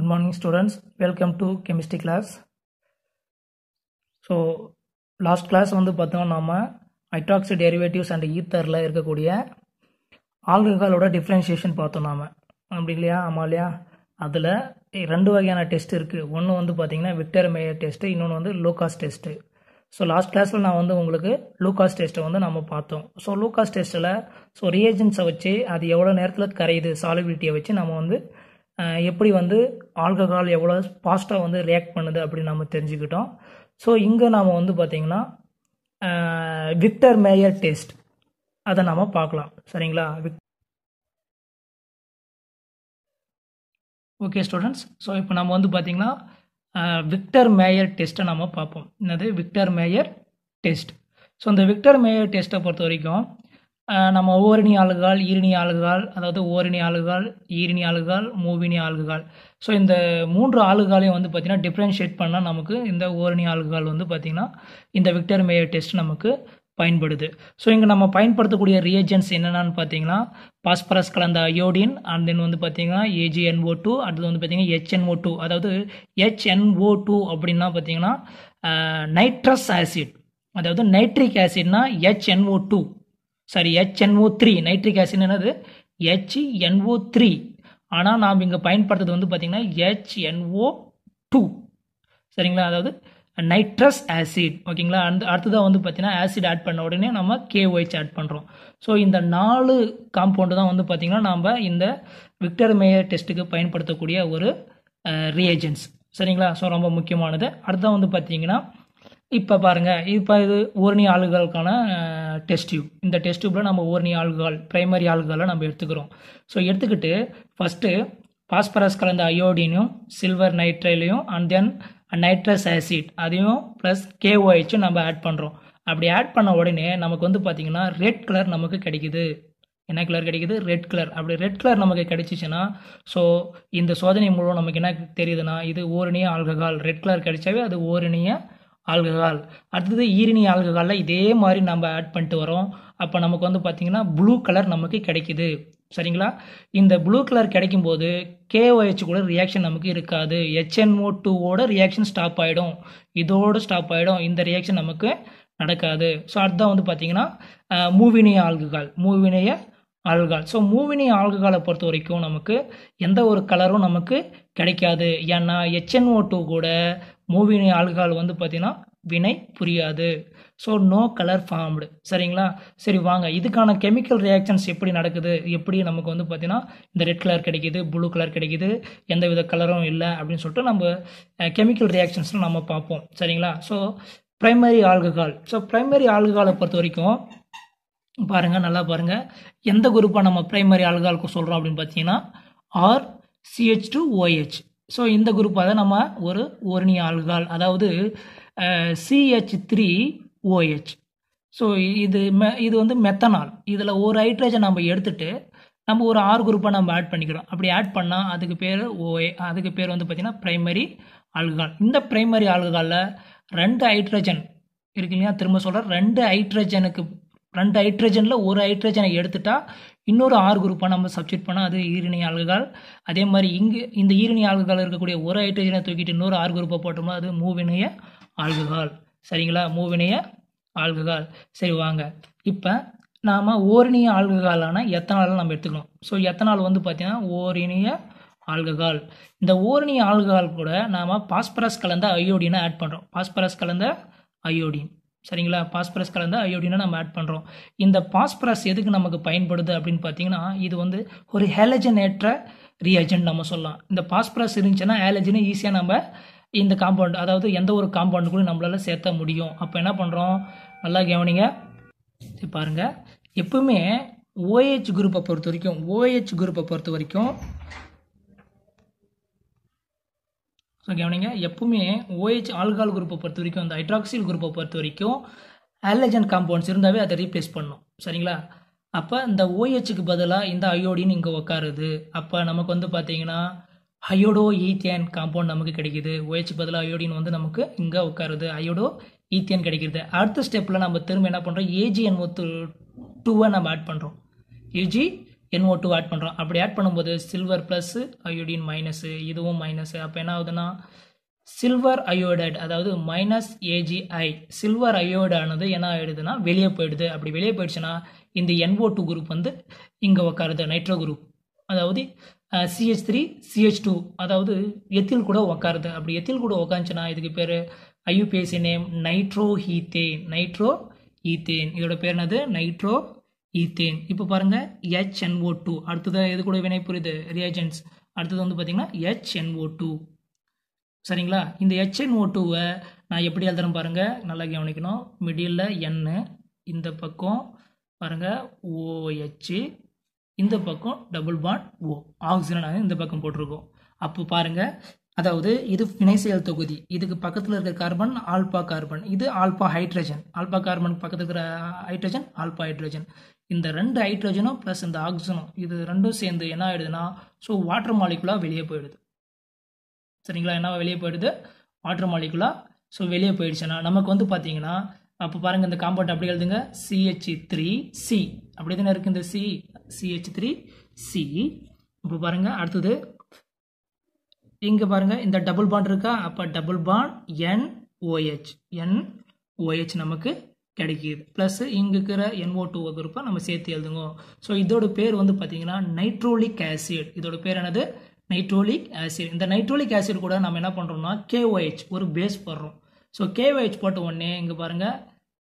good morning students welcome to chemistry class so last class வந்து பார்த்தோம் நாம hydroxy derivatives and ஈத்தரில் இருக்கக்கூடிய ஆல்கஹாலோட differentiation பார்த்தோம் நாம் அப்படி இல்லையா ஆமாம் இல்லையா அதில் ரெண்டு வகையான டெஸ்ட் இருக்குது ஒன்று வந்து பார்த்தீங்கன்னா விக்டர் மேயர் டெஸ்ட்டு இன்னொன்று வந்து லூகாஸ் டெஸ்ட்டு ஸோ லாஸ்ட் கிளாஸில் நான் வந்து உங்களுக்கு லூகாஸ் டெஸ்ட்டை வந்து நம்ம பார்த்தோம் ஸோ லூகாஸ் டெஸ்ட்டில் ஸோ ரியேஜன்ஸை வச்சு அது எவ்வளோ நேரத்தில் கரையுது சாலிபிலிட்டியை வச்சு நம்ம வந்து எப்படி வந்து ஆல்கஹால் எவ்வளோ ஃபாஸ்ட்டாக வந்து ரியாக்ட் பண்ணுது அப்படின்னு நம்ம தெரிஞ்சுக்கிட்டோம் ஸோ இங்கே நாம் வந்து பார்த்திங்கன்னா விக்டர் மேயர் டெஸ்ட் அதை நாம் பார்க்கலாம் சரிங்களா விக் ஓகே ஸ்டூடெண்ட்ஸ் ஸோ இப்போ நம்ம வந்து பார்த்திங்கன்னா விக்டர் மேயர் டெஸ்ட்டை நம்ம பார்ப்போம் என்னது விக்டர் மேயர் டெஸ்ட் ஸோ இந்த விக்டர் மேயர் டெஸ்ட்டை பொறுத்த வரைக்கும் நம்ம ஓரணி ஆளுகால் ஈரணி ஆளுகால் அதாவது ஓரணி ஆளுகால் ஈரணி ஆளுகால் மூவினி ஆளுகால் ஸோ இந்த மூன்று ஆளுகாலையும் வந்து பார்த்திங்கன்னா டிஃப்ரென்ஷியேட் பண்ணால் நமக்கு இந்த ஓரணி ஆளுகால் வந்து பார்த்திங்கன்னா இந்த விக்டர் மேயர் டெஸ்ட் நமக்கு பயன்படுது ஸோ இங்கே நம்ம பயன்படுத்தக்கூடிய ரியேஜென்ட்ஸ் என்னென்னு பார்த்தீங்கன்னா பாஸ்பரஸ் கலந்த அயோடின் அண்ட் தென் வந்து பார்த்தீங்கன்னா ஏஜிஎன்ஓ டூ அடுத்து வந்து பார்த்தீங்கன்னா ஹெச்என்ஓ டூ அதாவது ஹெச்என்ஓ டூ அப்படின்னா பார்த்தீங்கன்னா நைட்ரஸ் ஆசிட் அதாவது நைட்ரிக் ஆசிட்னா HNO two sorry HNO three nitric acid என்னது ஹெச்என்ஓ த்ரீ ஆனால் நாம் இங்கே பயன்படுத்துறது வந்து ஹெச் ஹெச்என்ஓ டூ சரிங்களா அதாவது நைட்ரஸ் ஆசிட் ஓகேங்களா அந்த அடுத்ததாக வந்து பார்த்தீங்கன்னா ஆசிட் ஆட் பண்ண உடனே நம்ம கேஒய்ச் ஆட் பண்ணுறோம் ஸோ இந்த நாலு காம்பவுண்டு தான் வந்து பார்த்தீங்கன்னா நம்ம இந்த விக்டர் மேயர் டெஸ்ட்டுக்கு பயன்படுத்தக்கூடிய ஒரு ரியேஜன்ஸ் சரிங்களா ஸோ ரொம்ப முக்கியமானது அடுத்ததான் வந்து பார்த்தீங்கன்னா இப்போ பாருங்கள் இப்போ இது ஓரணி ஆல்கஹாலுக்கான டெஸ்ட் டியூப் இந்த டெஸ்ட் டியூப்பில் நம்ம ஓரணி ஆல்கஹால் பிரைமரி ஆல்கஹாலை நம்ம எடுத்துக்கிறோம் ஸோ எடுத்துக்கிட்டு ஃபஸ்ட்டு பாஸ்பரஸ் கலந்த அயோடினையும் சில்வர் நைட்ரைலையும் அண்ட் தென் நைட்ரஸ் ஆசிட் அதையும் ப்ளஸ் கேஓஹெச்சும் நம்ம ஆட் பண்ணுறோம் அப்படி ஆட் பண்ண உடனே நமக்கு வந்து பார்த்திங்கன்னா ரெட் கலர் நமக்கு கிடைக்குது என்ன கலர் கிடைக்குது ரெட் கலர் அப்படி ரெட் கலர் நமக்கு கிடைச்சிச்சுன்னா ஸோ இந்த சோதனை மூலம் நமக்கு என்ன தெரியுதுன்னா இது ஓரணிய ஆல்கஹால் ரெட் கலர் கிடைச்சாவே அது ஓரணிய ஆல்கஹால் அடுத்தது ஈரணி ஆல்கஹாலில் இதே மாதிரி நம்ம ஆட் பண்ணிட்டு வரோம் அப்போ நமக்கு வந்து பார்த்திங்கன்னா ப்ளூ கலர் நமக்கு கிடைக்கிது சரிங்களா இந்த ப்ளூ கலர் கிடைக்கும்போது கேஓஹெச் கூட ரியாக்ஷன் நமக்கு இருக்காது ஹெச்என்ஓ டூவோட ரியாக்ஷன் ஸ்டாப் ஆகிடும் இதோடு ஸ்டாப் ஆகிடும் இந்த ரியாக்ஷன் நமக்கு நடக்காது ஸோ அதுதான் வந்து பார்த்திங்கன்னா மூவினைய ஆல்கஹால் மூவினைய ஆல்கஹால் ஸோ மூவினி ஆல்கஹாலை பொறுத்த வரைக்கும் நமக்கு எந்த ஒரு கலரும் நமக்கு கிடைக்காது ஏன்னா ஹெச்என்ஓ டூ கூட மூவினி ஆல்கஹால் வந்து பார்த்திங்கன்னா வினை புரியாது ஸோ நோ கலர் ஃபார்ம்டு சரிங்களா சரி வாங்க இதுக்கான கெமிக்கல் ரியாக்ஷன்ஸ் எப்படி நடக்குது எப்படி நமக்கு வந்து பார்த்திங்கன்னா இந்த ரெட் கலர் கிடைக்கிது ப்ளூ கலர் கிடைக்கிது எந்த வித கலரும் இல்லை அப்படின்னு சொல்லிட்டு நம்ம கெமிக்கல் ரியாக்ஷன்ஸ்லாம் நம்ம பார்ப்போம் சரிங்களா so primary alcohol so primary ஆல்கஹாலை பொறுத்த வரைக்கும் பாருங்கள் நல்லா பாருங்கள் எந்த குரூப்பாக நம்ம ப்ரைமரி ஆல்காலுக்கு சொல்கிறோம் அப்படின்னு பார்த்தீங்கன்னா R CH two OH so இந்த குரூப்பாக தான் நம்ம ஒரு ஒருணி ஆல்கால் அதாவது சிஹெச் த்ரீ ஓஹெச் ஸோ இது மெ இது வந்து மெத்தனால் இதில் ஒரு ஹைட்ரஜன் நம்ம எடுத்துகிட்டு நம்ம ஒரு ஆறு குரூப்பாக நம்ம ஆட் பண்ணிக்கிறோம் அப்படி ஆட் பண்ணால் அதுக்கு பேர் ஓஏ அதுக்கு பேர் வந்து பார்த்திங்கன்னா ப்ரைமரி ஆல்கஹால் இந்த ப்ரைமரி ஆல்கஹாலில் ரெண்டு ஹைட்ரஜன் இருக்கு இல்லையா திரும்ப சொல்கிறேன் ரெண்டு ஹைட்ரஜனுக்கு ரெண்டு ஹைட்ரஜனில் ஒரு ஹைட்ரஜனை எடுத்துட்டால் இன்னொரு ஆறு குரூப்பாக நம்ம சப்ஜெக்ட் பண்ணால் அது ஈரணி ஆல்கஹால் அதே மாதிரி இங்கே இந்த ஈரணி ஆல்கஹால் இருக்கக்கூடிய ஒரு ஹைட்ரஜனை தூக்கிட்டு இன்னொரு ஆறு குரூப்பாக போட்டோம்னா அது மூவினைய ஆல்கஹால் சரிங்களா மூவினைய ஆல்கஹால் சரி வாங்க இப்போ நாம் ஓரினிய ஆல்கஹாலான எத்தனால் நம்ம எடுத்துக்கணும் ஸோ எத்தனால் வந்து பார்த்திங்கன்னா ஓரினிய ஆல்கஹால் இந்த ஓரினிய ஆல்கஹால் கூட நாம் பாஸ்பரஸ் கலந்த அயோடினை ஆட் பண்ணுறோம் பாஸ்பரஸ் கலந்த அயோடின் சரிங்களா பாஸ்பரஸ் கலந்து அயோடினா நம்ம ஆட் பண்ணுறோம் இந்த பாஸ்பரஸ் எதுக்கு நமக்கு பயன்படுது அப்படின்னு பார்த்தீங்கன்னா இது வந்து ஒரு ஹேலஜன் ஏற்ற ரியேஜன் நம்ம சொல்லலாம் இந்த பாஸ்பரஸ் இருந்துச்சுன்னா ஹேலஜனை ஈஸியாக நம்ம இந்த காம்பவுண்ட் அதாவது எந்த ஒரு காம்பவுண்டு கூட நம்மளால் சேர்த்த முடியும் அப்போ என்ன பண்ணுறோம் நல்லா கவனிங்க பாருங்கள் எப்பவுமே ஓஹெச் குரூப்பை பொறுத்த வரைக்கும் ஓஹெச் குரூப்பை பொறுத்த வரைக்கும் ஸோ கவனிங்க எப்பவுமே ஓஹெச் ஆல்கால் குரூப்பை பொறுத்த வரைக்கும் அந்த ஹைட்ராக்சில் குரூப்பை பொறுத்த வரைக்கும் ஆலஜன் காம்பவுண்ட்ஸ் இருந்தாவே அதை ரீப்ளேஸ் பண்ணும் சரிங்களா அப்போ இந்த ஓஹெச்சுக்கு பதிலாக இந்த அயோடின் இங்கே உக்காருது அப்போ நமக்கு வந்து பார்த்தீங்கன்னா ஹையோடோ ஈத்தியன் காம்பவுண்ட் நமக்கு கிடைக்கிது ஓஹெச் பதிலாக அயோடின் வந்து நமக்கு இங்கே உட்காருது அயோடோ ஈத்தியன் கிடைக்கிறது அடுத்த ஸ்டெப்பில் நம்ம திரும்ப என்ன பண்ணுறோம் ஏஜிஎன் ஒத்து டூவை நம்ம ஆட் பண்ணுறோம் ஏஜி என்ஓ டூ ஆட் பண்ணுறோம் அப்படி ஆட் பண்ணும்போது சில்வர் ப்ளஸ்ஸு அயோடின் மைனஸு இதுவும் மைனஸு அப்போ என்ன ஆகுதுன்னா சில்வர் அயோடைட் அதாவது மைனஸ் ஏஜிஐ சில்வர் அயோடானது என்ன ஆகிடுதுன்னா வெளியே போயிடுது அப்படி வெளியே போயிடுச்சுன்னா இந்த என்ஓ டூ குரூப் வந்து இங்கே உக்காருது நைட்ரோ குரூப் அதாவது சிஹெச் த்ரீ சிஹெச் டூ அதாவது எத்தில் கூட உக்காருது அப்படி எத்தில் கூட உக்காந்துச்சுன்னா இதுக்கு பேர் IUPAC name nitro ethane nitro ethane இதோட பேர் என்னது நைட்ரோ ஈத்தேன் இப்போ பாருங்கள் ஹெச்என்ஓ டூ அடுத்தது எது கூட வினை புரியுது ரியேஜென்ட்ஸ் அடுத்தது வந்து பார்த்திங்கன்னா ஹெச்என்ஓ டூ சரிங்களா இந்த ஹெச்என்ஓ டூவை நான் எப்படி எழுதுறேன் பாருங்கள் நல்லா கவனிக்கணும் மிடியில் என்னு இந்த பக்கம் பாருங்கள் ஓஹெச் இந்த பக்கம் டபுள் பாண்ட் ஓ ஆக்சிஜன் இந்த பக்கம் போட்டிருக்கோம் அப்போ பாருங்கள் அதாவது இது செயல் தொகுதி இதுக்கு பக்கத்தில் இருக்கிற கார்பன் ஆல்பா கார்பன் இது ஆல்பா ஹைட்ரஜன் ஆல்பா கார்பன் பக்கத்தில் இருக்கிற ஹைட்ரஜன் ஆல்பா ஹைட்ரஜன் இந்த ரெண்டு ஹைட்ரஜனும் ப்ளஸ் இந்த ஆக்சிஜனும் இது ரெண்டும் சேர்ந்து என்ன ஆயிடுதுன்னா ஸோ வாட்டர் மாலிகுலாக வெளியே போயிடுது சரிங்களா என்ன வெளியே போயிடுது வாட்டர் மாலிகுலா ஸோ வெளியே போயிடுச்சுன்னா நமக்கு வந்து பார்த்தீங்கன்னா அப்போ பாருங்கள் இந்த காம்பவுண்ட் அப்படி எழுதுங்க சிஹெச் த்ரீ சி அப்படி தானே இருக்குது இந்த சி சிஹெச் த்ரீ சி இப்போ பாருங்கள் அடுத்தது இங்கே பாருங்கள் இந்த டபுள் பாண்ட் இருக்கா அப்போ double bond N OH N OH நமக்கு கிடைக்கிது ப்ளஸ் இங்கே இருக்கிற என்ஓ டூ குரூப்பை நம்ம சேர்த்து எழுதுங்க ஸோ இதோட பேர் வந்து பார்த்தீங்கன்னா நைட்ரோலிக் ஆசிட் இதோட பேர் என்னது நைட்ரோலிக் ஆசிட் இந்த நைட்ரோலிக் ஆசிட் கூட நம்ம என்ன பண்ணுறோம்னா கேஓஹெச் ஒரு பேஸ் போடுறோம் ஸோ கேஓஹெச் போட்ட உடனே இங்கே பாருங்கள்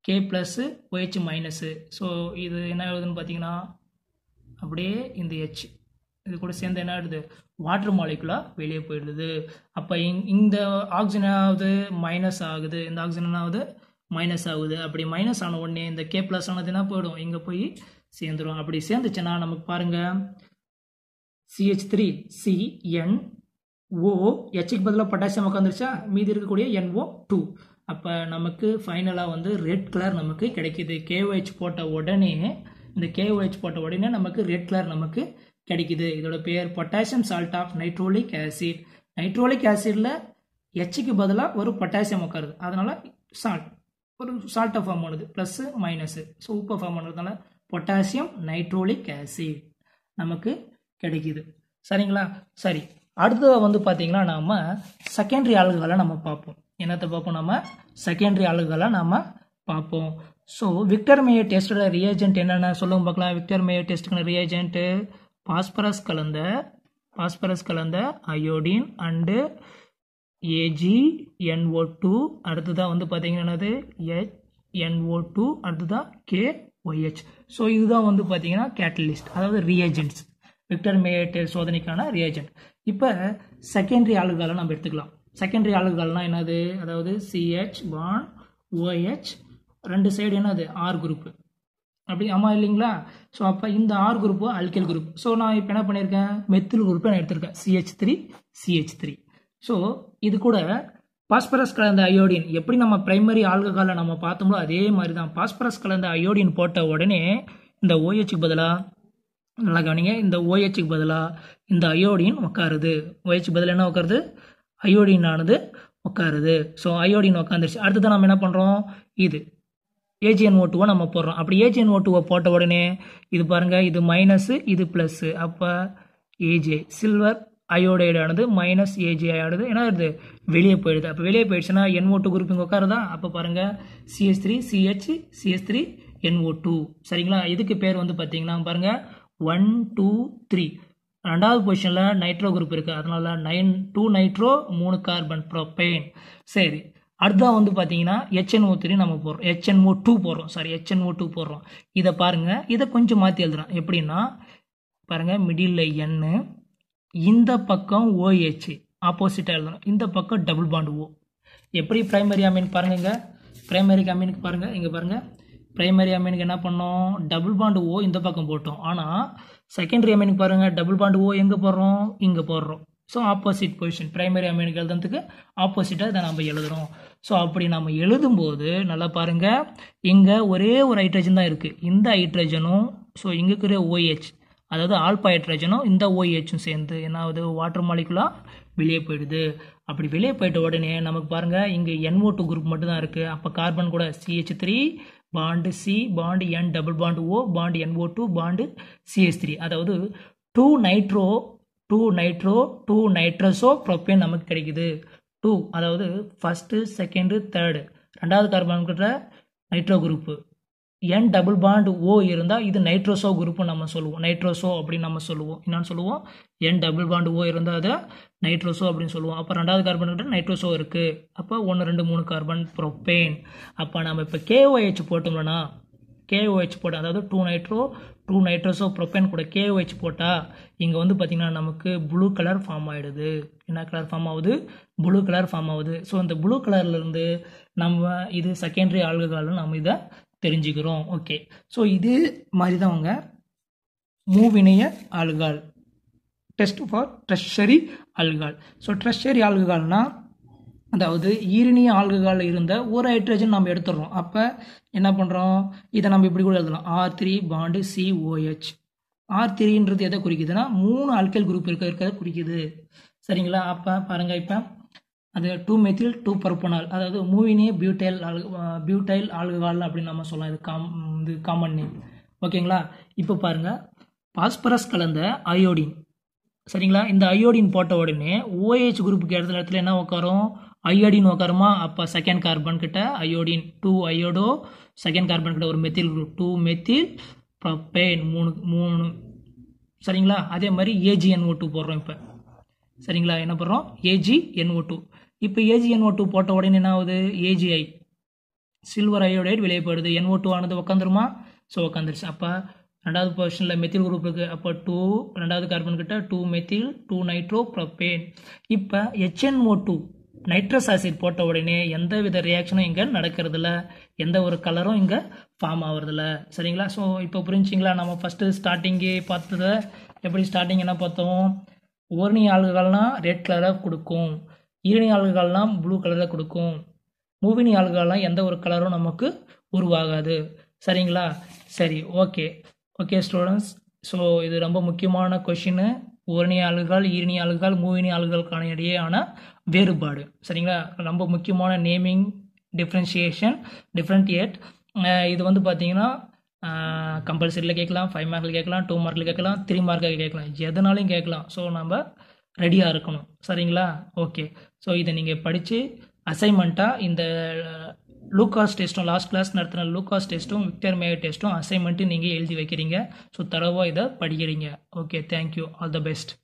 K plus OH minus so இது என்ன எழுதுன்னு பார்த்தீங்கன்னா அப்படியே இந்த ஹெச் இது கூட சேர்ந்து என்ன ஆகிடுது வாட்டர் மாலிகுலாக வெளியே போயிடுது அப்போ இங் இந்த ஆக்சிஜனாவது மைனஸ் ஆகுது இந்த ஆக்சிஜனாவது மைனஸ் ஆகுது அப்படி மைனஸ் ஆன உடனே இந்த கே ப்ளஸ் ஆனதுன்னா போயிடும் இங்கே போய் சேர்ந்துடும் அப்படி சேர்ந்துச்சுன்னா நமக்கு பாருங்கள் CH three C N O ஹெச்க்கு பதிலாக பொட்டாசியம் உட்காந்துருச்சா மீதி இருக்கக்கூடிய என்ஓ டூ அப்போ நமக்கு ஃபைனலாக வந்து ரெட் கலர் நமக்கு கிடைக்கிது கேஓஹெச் போட்ட உடனே இந்த கேஓஹெச் போட்ட உடனே நமக்கு ரெட் கலர் நமக்கு கிடைக்குது இதோட பேர் potassium salt of nitrolic acid nitrolic ஆசிடில் ஹெச்க்கு பதிலாக ஒரு பொட்டாசியம் உட்காருது அதனால் சால்ட் ஒரு சால்ட்டை ஃபார்ம் பண்ணுது ப்ளஸ்ஸு மைனஸு ஸோ உப்பை ஃபார்ம் பண்ணுறதுனால பொட்டாசியம் நைட்ரோலிக் ஆசிட் நமக்கு கிடைக்கிது சரிங்களா சரி அடுத்தது வந்து பார்த்திங்கன்னா நாம் செகண்டரி ஆல்கஹாலை நம்ம பார்ப்போம் என்னத்தை பார்ப்போம் நம்ம செகண்டரி ஆல்கஹாலை நம்ம பார்ப்போம் ஸோ விக்டர் மேயர் டெஸ்ட்டோட ரியேஜென்ட் என்னென்ன சொல்லுங்க பார்க்கலாம் விக்டர் மேயர் டெஸ்ட்டுக்கு ரியேஜென்ட்டு பாஸ்பரஸ் கலந்த பாஸ்பரஸ் கலந்த iodine and AG NO two அடுத்ததாக வந்து பார்த்தீங்கன்னா என்னது ஹெச் என்ஓ டூ அடுத்ததாக கே ஒய்ஹெச் ஸோ இதுதான் வந்து பார்த்தீங்கன்னா கேட்டலிஸ்ட் அதாவது ரியேஜென்ட்ஸ் விக்டர் மேயட்டர் சோதனைக்கான ரியேஜென்ட் இப்போ செகண்டரி ஆளுகளை நம்ம எடுத்துக்கலாம் செகண்டரி ஆளுகள்னால் என்னது அதாவது சிஹெச் வான் ஓஹெச் ரெண்டு சைடு என்னது ஆர் குரூப்பு அப்படி ஆமாம் இல்லைங்களா ஸோ அப்போ இந்த R group alkyl group so நான் இப்போ என்ன பண்ணியிருக்கேன் மெத்தில் குரூப்பை நான் எடுத்திருக்கேன் CH three CH three so இது கூட பாஸ்பரஸ் கலந்த அயோடின் எப்படி நம்ம பிரைமரி ஆல்கஹாலை நம்ம பார்த்தோம்லோ அதே மாதிரி தான் பாஸ்பரஸ் கலந்த அயோடின் போட்ட உடனே இந்த ஓஹெச்சுக்கு பதிலாக நல்லா கவனிங்க இந்த ஓஹெச்சுக்கு பதிலாக இந்த அயோடின் உட்காருது ஓஹெச்சுக்கு பதிலாக என்ன உட்காருது அயோடினானது உட்காருது ஸோ அயோடின் உட்காந்துருச்சு தான் நம்ம என்ன பண்ணுறோம் இது ஏஜிஎன் ஓட்டுவோ நம்ம போடுறோம் அப்படி ஏஜிஎன் ஓட்டுவோ போட்ட உடனே இது பாருங்கள் இது மைனஸு இது ப்ளஸ்ஸு அப்போ ஏஜே சில்வர் அயோடைடானது மைனஸ் ஏஜிஐ ஆனது ஏன்னா இது வெளியே போயிடுது அப்போ வெளியே போயிடுச்சுன்னா என் டூ குரூப் இங்கே உட்காருதா அப்போ பாருங்கள் CS three CH CS three NO two சரிங்களா இதுக்கு பேர் வந்து பார்த்தீங்கன்னா பாருங்கள் ஒன் டூ த்ரீ ரெண்டாவது பொசிஷனில் நைட்ரோ குரூப் இருக்குது அதனால நைன் டூ நைட்ரோ மூணு கார்பன் ப்ரோபெயின் சரி அடுத்தா வந்து பார்த்தீங்கன்னா ஹெச்என்ஓ த்ரீ நம்ம போடுறோம் ஹெச்என்ஓ டூ போடுறோம் சாரி ஹெச்என்ஓ டூ போடுறோம் இதை பாருங்கள் இதை கொஞ்சம் மாற்றி எழுதுறோம் எப்படின்னா பாருங்கள் மிடில் என்னு இந்த பக்கம் ஓஹெச் ஆப்போசிட்டாக எழுதணும் இந்த பக்கம் டபுள் பாண்ட் ஓ எப்படி ப்ரைமரி அமீன் பாருங்க ப்ரைமரி அமீனுக்கு பாருங்கள் இங்கே பாருங்கள் ப்ரைமரி அமீனுக்கு என்ன பண்ணோம் டபுள் பாண்டு ஓ இந்த பக்கம் போட்டோம் ஆனால் செகண்டரி அமீனுக்கு பாருங்கள் டபுள் பாண்டு ஓ எங்கே போடுறோம் இங்கே போடுறோம் ஸோ ஆப்போசிட் பொசிஷன் ப்ரைமரி அமீனுக்கு எழுதுறதுக்கு ஆப்போசிட்டாக இதை நம்ம எழுதுகிறோம் ஸோ அப்படி நம்ம எழுதும்போது நல்லா பாருங்கள் இங்கே ஒரே ஒரு ஹைட்ரஜன் தான் இருக்குது இந்த ஹைட்ரஜனும் ஸோ இங்கே இருக்கிற ஓஹெச் அதாவது ஆல்பா ஹைட்ரஜனும் இந்த ஓஏஹும் சேர்ந்து என்ன ஆகுது வாட்டர் மாலிகுலாக வெளியே போயிடுது அப்படி வெளியே போயிட்ட உடனே நமக்கு பாருங்கள் இங்கே என்ஓ டூ குரூப் மட்டும்தான் இருக்குது அப்போ கார்பன் கூட CH three bond C bond N double bond O bond NO two bond CH three அதாவது two nitro two nitro two nitroso propane நமக்கு கிடைக்குது டூ அதாவது ஃபஸ்ட்டு செகண்டு தேர்டு ரெண்டாவது கார்பன் கிட்ட nitro group N double bond O இருந்தால் இது nitroso group நம்ம சொல்லுவோம் நைட்ரோசோ அப்படின்னு நம்ம சொல்லுவோம் என்னென்னு சொல்லுவோம் என் டபுள் பாண்ட் ஓ இருந்தால் அதை நைட்ரோசோ அப்படின்னு சொல்லுவோம் அப்போ ரெண்டாவது கார்பன் கிட்ட நைட்ரோசோ இருக்குது அப்போ ஒன்று ரெண்டு மூணு கார்பன் ப்ரொப்பேன் அப்போ நம்ம இப்போ கேஓஹெச் போட்டோம்லனா கேஓஹெச் போட்டால் அதாவது two nitro two nitroso propane கூட கேஓஹெச் போட்டால் இங்கே வந்து பார்த்திங்கன்னா நமக்கு ப்ளூ கலர் ஃபார்ம் ஆகிடுது என்ன கலர் ஃபார்ம் ஆகுது ப்ளூ கலர் ஃபார்ம் ஆகுது ஸோ அந்த ப்ளூ கலர்லேருந்து நம்ம இது செகண்டரி ஆல்கஹால்னு நம்ம இதை தெரிஞ்சுக்கிறோம் ஓகே ஸோ இது மாதிரி தான் அவங்க மூவினைய alcohol test for tertiary alcohol so tertiary ஆல்கஹால்னால் அதாவது ஈரணிய ஆல்கஹாலில் இருந்த ஒரு ஹைட்ரஜன் நம்ம எடுத்துடுறோம் அப்போ என்ன பண்ணுறோம் இதை நம்ம இப்படி கூட எழுதலாம் R three bond C OH R த்ரீன்றது எதை குறிக்குதுன்னா மூணு ஆல்கைல் குரூப் இருக்க இருக்கிறத குறிக்குது சரிங்களா அப்போ பாருங்கள் இப்போ அது டூ மெத்தில் டூ பர்பனால் அதாவது மூவினே பியூட்டைல் ஆல் பியூட்டைல் ஆல்கஹால் அப்படின்னு நம்ம சொல்லலாம் இது காம் இது காமன் நேம் ஓகேங்களா இப்போ பாருங்கள் பாஸ்பரஸ் கலந்த அயோடின் சரிங்களா இந்த அயோடின் போட்ட உடனே ஓஏஹெச் குரூப்புக்கு இடத்துல இடத்துல என்ன உட்காரும் அயோடின் உட்காருமா அப்போ செகண்ட் கார்பன் கிட்ட iodine two iodo second carbon கிட்ட ஒரு methyl group two methyl propane மூணு மூணு சரிங்களா அதே மாதிரி ஏஜிஎன்ஓ டூ போடுறோம் இப்போ சரிங்களா என்ன பண்ணுறோம் ஏஜி என்ஓ டூ இப்போ ஏஜிஎன்ஓ டூ போட்ட உடனே என்ன ஆகுது ஏஜிஐ சில்வர் அயோடைட் விளையப்படுது என்ஓ டூ ஆனது உக்காந்துருமா ஸோ உக்காந்துருச்சு அப்போ ரெண்டாவது பொசிஷனில் மெத்தில் குரூப் இருக்குது அப்போ டூ ரெண்டாவது கார்பன் கிட்ட two methyl two nitro propane இப்போ ஹெச்என்ஓ டூ நைட்ரஸ் ஆசிட் போட்ட உடனே எந்த வித ரியாக்ஷனும் இங்கே நடக்கிறதில்ல எந்த ஒரு கலரும் இங்கே ஃபார்ம் ஆகிறதில்ல சரிங்களா ஸோ இப்போ புரிஞ்சிங்களா நம்ம ஃபஸ்ட்டு ஸ்டார்டிங்கே பார்த்தத எப்படி ஸ்டார்டிங் என்ன பார்த்தோம் ஓர்னி ஆளுகள்னால் ரெட் கலராக கொடுக்கும் ஈரணி ஆல்கஹால்லாம் ப்ளூ கலரில் கொடுக்கும் மூவினி ஆல்கஹால்லாம் எந்த ஒரு கலரும் நமக்கு உருவாகாது சரிங்களா சரி ஓகே ஓகே ஸ்டூடெண்ட்ஸ் ஸோ இது ரொம்ப முக்கியமான கொஷின் உரணி ஆளுகள் ஈரணி ஆளுகள் மூவினி ஆளுகளுக்கான இடையேயான வேறுபாடு சரிங்களா ரொம்ப முக்கியமான நேமிங் டிஃப்ரென்ஷியேஷன் டிஃப்ரெண்ட்டியேட் இது வந்து பார்த்தீங்கன்னா கம்பல்சரியில் கேட்கலாம் ஃபைவ் மார்க்கில் கேட்கலாம் டூ மார்க்கில் கேட்கலாம் த்ரீ மார்க்கில் கேட்கலாம் எதனாலையும் கேட்கலாம் ஸோ நம்ம ரெடியாக இருக்கணும் சரிங்களா ஓகே ஸோ இதை நீங்கள் படித்து அசைன்மெண்ட்டாக இந்த லூகாஸ் டெஸ்ட்டும் லாஸ்ட் கிளாஸ் நடத்தின லூகாஸ் டெஸ்ட்டும் விக்டர் மேயர் டெஸ்ட்டும் அசைன்மெண்ட்டு நீங்கள் எழுதி வைக்கிறீங்க ஸோ தரவாக இதை படிக்கிறீங்க okay thank you all the best